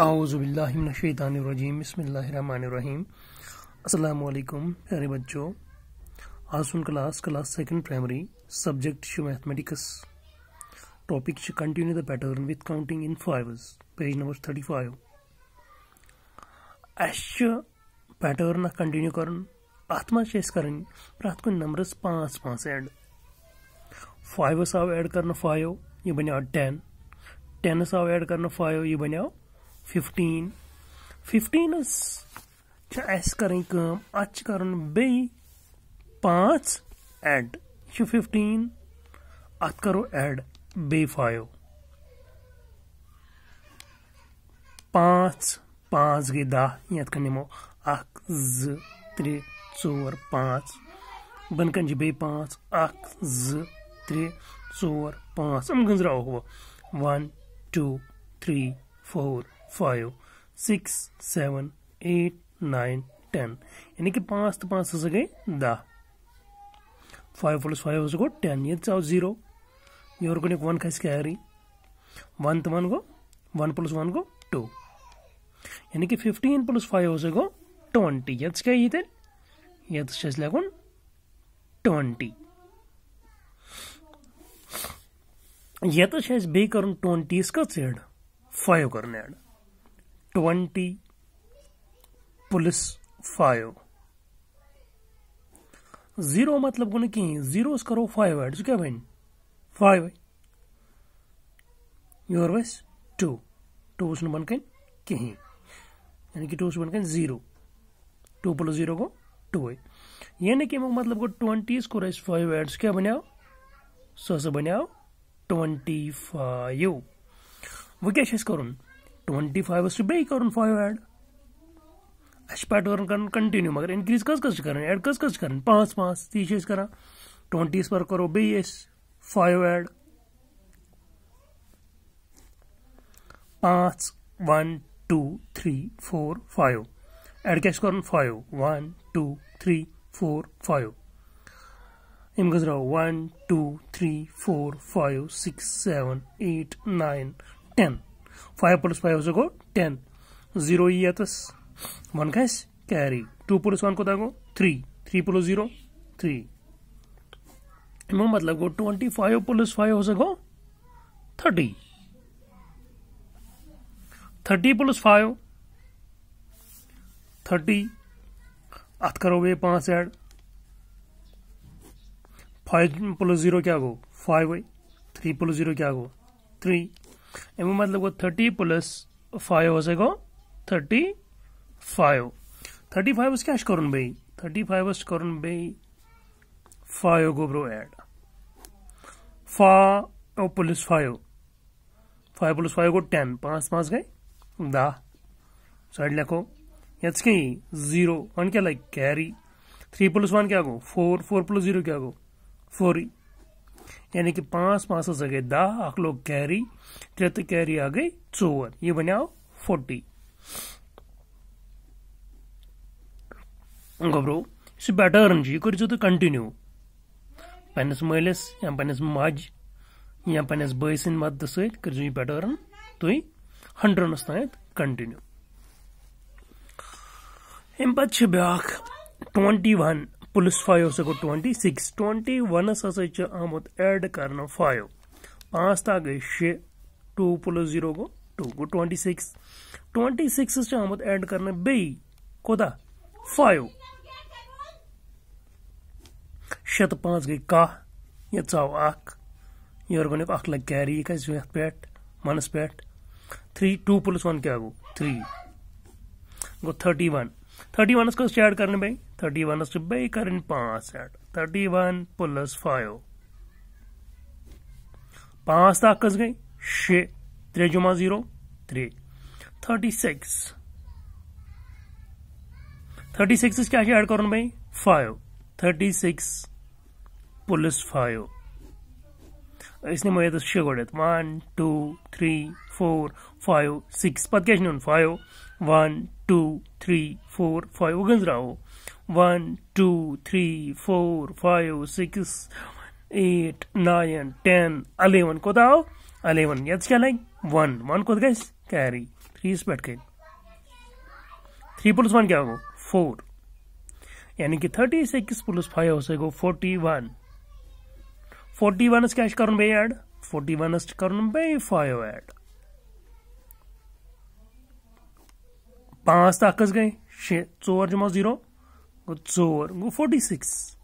आउज़बिल्लिमिनशैतानरजीम बसमीम अल्लाम प्यारे बच्चों आसन class class second primary subject शो मैथमेटिक्स टॉपिक शू continue the pattern with counting in fives page number thirty five अस पैटर्न कंटिन्यू कर अत मे कर प्रथ कुछ पाँच पाँच एड फाइवस आव एड कर फाइव यह बनो टेन टेनस आव एड कर फाइव यह बनो فِفٹیٖن فِفٹیٖنَس چھِ اَسہِ کَرٕنۍ کٲم اَتھ چھِ کَرُن بیٚیہِ پانٛژھ ایڈ یہِ چھُ فِفٹیٖن اَتھ کَرو ایڈ بیٚیہِ فایِو پانٛژھ پانٛژھ گٔے دَہ یَتھ کٔنۍ نِمو اَکھ زٕ ترٛےٚ ژور پانٛژھ بۄنہٕ کَنہِ چھِ بیٚیہِ پانٛژھ اَکھ زٕ ترٛےٚ ژور پانٛژھ یِم گٔنٛزراوہو one two three four five six seven eight nine ten यानी कि पाँच तो पाँच से गए दह फाइव प्लस फाइव उसको टेन ये आओ जीरो ये और को वन खस क्या रही वन तो वन गो वन प्लस वन गो टू यानी कि फिफ्टीन प्लस फाइव गो ट्वेंटी ये क्या ये ये तो लगन ट्वेंटी ये तो बे कर ट्वेंटी इसका सेड फाइव करने add twenty plus five zero मतलब कोने की जीरो करो फाइव एड क्या बन फाइव योर वैस टू टू उसने बनकन कहीं यानी कि टू उस बनकन जीरो टू प्लस जीरो को टू है यानी कि मतलब को ट्वेंटी स्कोर फाइव एड्स क्या बनाओ सो सो बनो ट्वेंटी फाइव वो क्या करूँ ट्वेंटी फाइव टू ब्रेक और फाइव ऐड एचपैट और कंटिन्यू मगर इनक्रीज कस कस कर एड कस कस कर पाँच पाँच ती कर ट्वेंटी पर करो बेस फाइव एड पाँच one two three four five add क्या कर five one two three four five इम गज रहा one two three four five six seven eight nine ten five plus five हो गो टेन जीरो ये तो वन गस कैरी टू प्लस वन कता तो गो three three plus zero three इमो मतलब गो ट्वेंटी फाइव प्लस फाइव हो गो thirty thirty plus five thirty अत करो वे पांच एड फाइव प्लस जीरो क्या गो फाइव थ्री प्लस जीरो क्या गो थ्री मतलब મતલબ थर्टी प्लस फाइव हो सको थर्टी फाइव थर्टी फाइव क्या कर बे थर्टी फाइव कर फाइव फाइव ब्रो add five plus five five plus five गो टेन पांच पांच गए दह साइड लिखो ये कहीं जीरो वन क्या like carry three plus one क्या गो फोर फोर प्लस जीरो क्या गो फोर ही यानी कि पांच पांच सौ दह अख लोग कैरी तो कैरी आ गई चौवन यह बनाओ फोटी घबरो इस पैटर्न जी कर जो कंटिन्यू तो पन्नस मलिस या पन्नस माज या पन्नस बस मदत सत कर जो ये पैटर्न तुम हंड्रनस तय कंटिन्यू अम पे ब्या ट्वेंटी वन پُلس فایو سُہ گوٚو ٹُونٹی سِکِس ٹُونٹی وَنَس ہسا چھُ آمُت ایڈ کرنہٕ فایو پانٛژھ تا گٔے شےٚ ٹوٗ پُلس زیٖرو گوٚو ٹوٗ گوٚو ٹُونٹی سِکِس ٹُونٹی سِکسَس چھُ آمُت ایڈ کرنہٕ بیٚیہِ کوٗتاہ فایو شےٚ تہٕ پانٛژھ گٔے کاہ یہِ ژاو اکھ یورٕ گۄڈٕنیُک اکھ لَگہِ کیری یہِ کھسہِ یَتھ پٮ۪ٹھ وَنَس پٮ۪ٹھ تھرٛی ٹوٗ پُلس وَن کیٛاہ گوٚو تھرٛی گوٚو تھٔٹی وَن تھٔٹی وَنَس کٔژ چھِ ایڈ کرنہٕ بیٚیہِ थर्टी वन उसके बे करें पांच सेट थर्टी वन प्लस फाइव पांच तक अक्स गई शे त्रे जुमा जीरो त्रे थर्टी सिक्स थर्टी सिक्स क्या ऐड कर भाई five thirty six plus five इस नमो ये शे गोड़ one two three four five six पत् क्या नुन five one two three four five गंजराओ one two three four five six eight nine ten eleven कौत आओ अलेवन ये क्या लग वन वन कौत गई कैरी थ्री इस बैठ गए थ्री प्लस वन क्या हो फोर यानी कि थर्टी सिक्स प्लस फाइव से गो फोर्टी वन फोर्टी वन क्या कर एड फोर्टी वन कर फाइव एड पांच तक गए शे चोर जमा zero So, 46.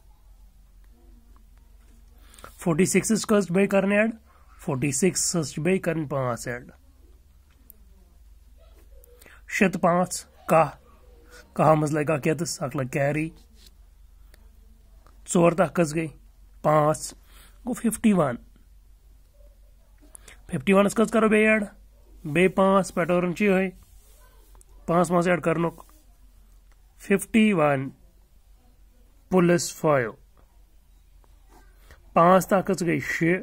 46 is caused by Carnad. 46 caused by Carnpaasad. Shet paas, kah. Kah maz laga ketis, akla carry. Tsor tah kas gayi. Paas. Go 51. 51 is caused karo bay add. Bay paas, pattern chi hoy. Paas maas add karnok. 51. Plus five پانٛژھ تہٕ اَکھ حظ گٔے شےٚ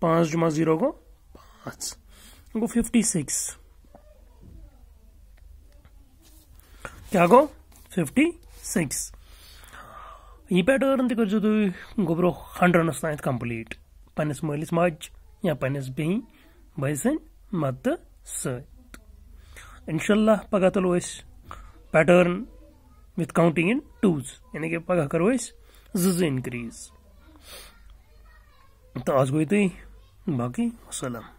پانٛژھ جُمعہ zero گوٚو پانٛژھ گوٚو فِفٹی سِکِس کیٛاہ گوٚو فِفٹی سِکِس یہِ پیٹٲرٕن تہِ کٔرۍزیو تُہۍ گوٚبرو ہنٛڈرنٛڈَس تانٮ۪تھ کَمپٕلیٖٹ پنٛنِس مٲلِس ماجہِ یا پنٛنِس بیٚنہِ بٲے سٕنٛدۍ مَدتہٕ سۭتۍ اِنشاء اللہ پَگاہ تُلو أسۍ پیٹٲرٕن with counting in twos यानी कि پگاہ کرو أسۍ زٕ زٕ اِنکرٛیٖز تہٕ آز گوٚو یُتُے باقٕے وَسَلام